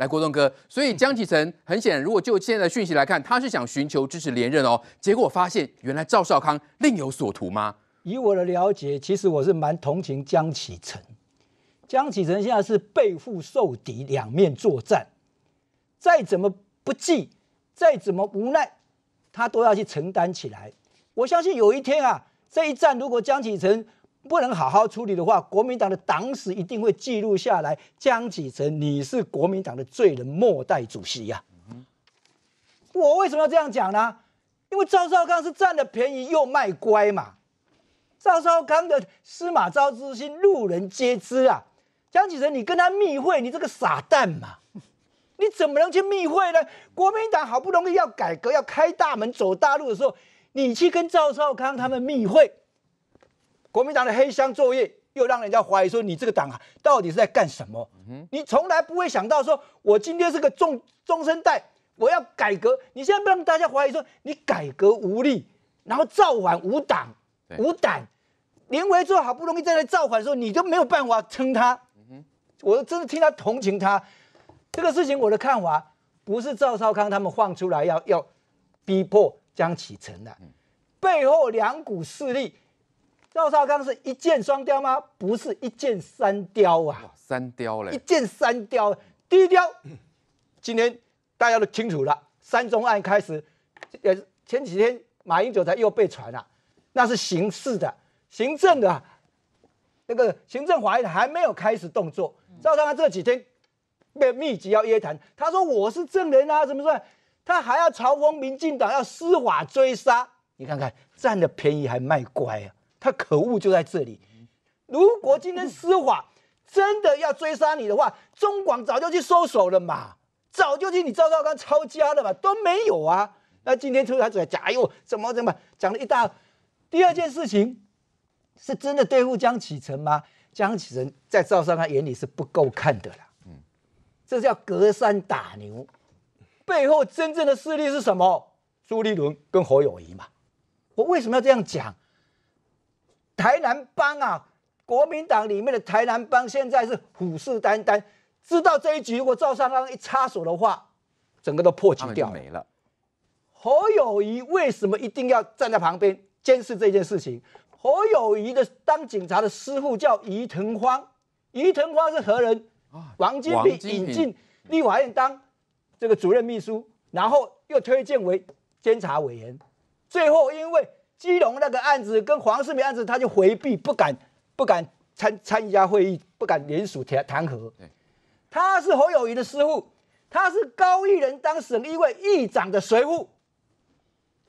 来，郭东哥，所以江启臣很显然，如果就现在的讯息来看，他是想寻求支持连任哦，结果发现原来赵少康另有所图吗？以我的了解，其实我是蛮同情江启臣。江启臣现在是背负受敌，两面作战，再怎么不济，再怎么无奈，他都要去承担起来。我相信有一天啊，这一战如果江启臣不能好好处理的话，国民党的党史一定会记录下来。江启臣，你是国民党的罪人末代主席呀！我为什么要这样讲呢？因为赵少康是占了便宜又卖乖嘛。赵少康的司马昭之心，路人皆知啊！江启臣，你跟他密会，你这个傻蛋嘛！你怎么能去密会呢？国民党好不容易要改革，要开大门走大路的时候，你去跟赵少康他们密会？国民党的黑箱作业又让人家怀疑说你这个党啊到底是在干什么？你从来不会想到说，我今天是个中中生代，我要改革。你现在让大家怀疑说你改革无力，然后造反无党无胆，林维州好不容易再来造反的时候，你都没有办法撑他。我真的替他同情他。这个事情我的看法不是赵少康他们放出来要要逼迫江启澄的，背后两股势力。赵少康是一箭双雕吗？不是一箭三雕啊！三雕嘞！一箭三雕，第一雕，今天大家都清楚了，三中案开始，呃，前几天马英九才又被传了，那是刑事的、行政的，那个行政法院还没有开始动作。赵少康这几天被密集要约谈，他说我是证人啊，怎么说？他还要嘲讽民进党要司法追杀，你看看占了便宜还卖乖啊！他可恶就在这里，如果今天司法真的要追杀你的话，中广早就去收手了嘛，早就去你赵少刚抄家了嘛，都没有啊。那今天出来讲假又怎么怎么讲了一大。第二件事情是真的对付江启程吗？江启程在赵少他眼里是不够看的了。嗯，这叫隔山打牛，背后真正的势力是什么？朱立伦跟侯友谊嘛。我为什么要这样讲？台南帮啊，国民党里面的台南帮现在是虎视眈眈，知道这一局如果赵尚刚一插手的话，整个都破局掉没了。侯友谊为什么一定要站在旁边监视这件事情？侯友谊的当警察的师傅叫于腾芳，于腾芳是何人？王金碧引进立法院当这个主任秘书，然后又推荐为监察委员，最后一。基隆那个案子跟黄世明案子，他就回避不敢，不敢参参加会议，不敢联署弹弹劾。他是侯友谊的师傅，他是高一人当省议会议长的随护，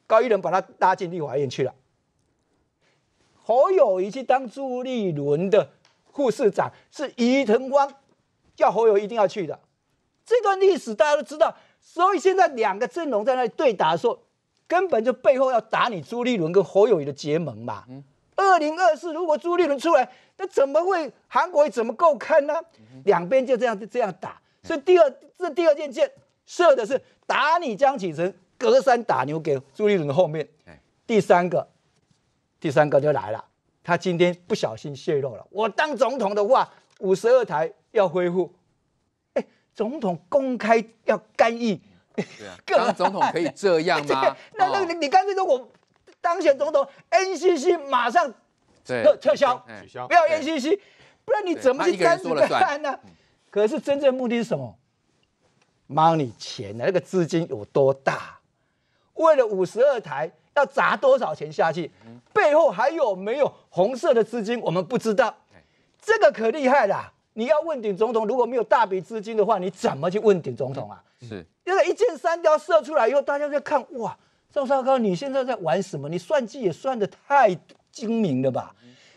高一人把他拉进立法院去了。侯友谊去当朱立伦的副市长，是伊藤光叫侯友谊一定要去的，这段历史大家都知道。所以现在两个阵容在那里对打的时候，根本就背后要打你朱立伦跟侯友谊的结盟嘛。二零二四如果朱立伦出来，那怎么会韩国怎么够看呢？两边就这样这样打。所以第二这第二件箭射的是打你江启臣隔山打牛给朱立伦的后面。第三个，第三个就来了，他今天不小心泄露了，我当总统的话，五十二台要恢复。哎，总统公开要干预。对啊，当总统可以这样吗？那那你你干脆说我当选总统，NCC 马上撤撤销，取消，不要 NCC，不然你怎么去当？一个人呢？可是真正目的是什么？Money 钱的那个资金有多大？为了五十二台要砸多少钱下去？背后还有没有红色的资金？我们不知道。这个可厉害了！你要问鼎总统，如果没有大笔资金的话，你怎么去问鼎总统啊？是。这个一箭三雕射出来以后，大家在看哇，赵少康你现在在玩什么？你算计也算的太精明了吧？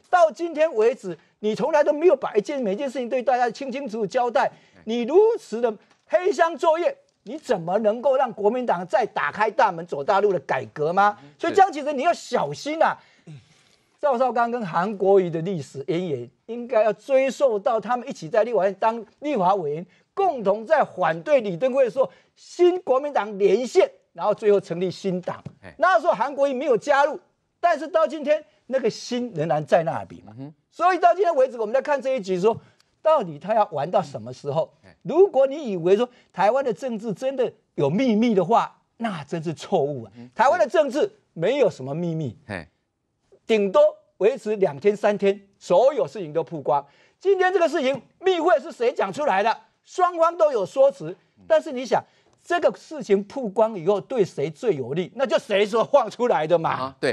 到今天为止，你从来都没有把一件每件事情对大家清清楚楚交代。你如此的黑箱作业，你怎么能够让国民党再打开大门走大陆的改革吗？所以江启臣，你要小心啊！赵少刚跟韩国瑜的历史，也源，应该要追溯到他们一起在立法院当立法委员，共同在反对李登辉候，新国民党连线，然后最后成立新党。那时候韩国瑜没有加入，但是到今天那个心仍然在那里嘛。所以到今天为止，我们在看这一局，说到底他要玩到什么时候？如果你以为说台湾的政治真的有秘密的话，那真是错误啊！台湾的政治没有什么秘密。顶多维持两天三天，所有事情都曝光。今天这个事情密会是谁讲出来的？双方都有说辞，但是你想，这个事情曝光以后对谁最有利？那就谁说放出来的嘛。对。